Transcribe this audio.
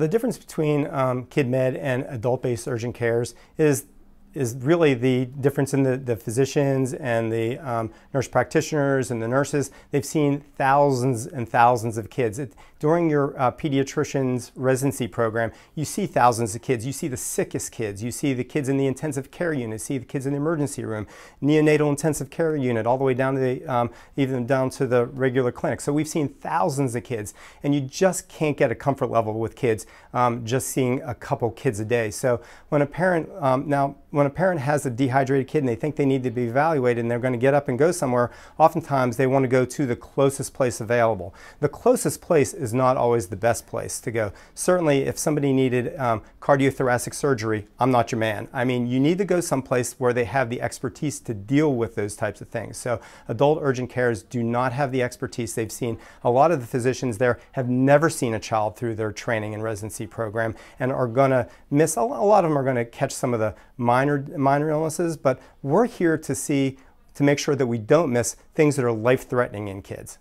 the difference between um, kid med and adult-based urgent cares is is really the difference in the, the physicians and the um, nurse practitioners and the nurses. They've seen thousands and thousands of kids. It, during your uh, pediatrician's residency program, you see thousands of kids. You see the sickest kids. You see the kids in the intensive care unit. You see the kids in the emergency room, neonatal intensive care unit, all the way down to the, um, even down to the regular clinic. So we've seen thousands of kids, and you just can't get a comfort level with kids um, just seeing a couple kids a day. So when a parent um, now. When when a parent has a dehydrated kid and they think they need to be evaluated and they're going to get up and go somewhere, oftentimes they want to go to the closest place available. The closest place is not always the best place to go. Certainly, if somebody needed um, cardiothoracic surgery, I'm not your man. I mean, you need to go someplace where they have the expertise to deal with those types of things. So, adult urgent cares do not have the expertise they've seen. A lot of the physicians there have never seen a child through their training and residency program and are going to miss a lot of them are going to catch some of the minor minor, minor illnesses, but we're here to see, to make sure that we don't miss things that are life-threatening in kids.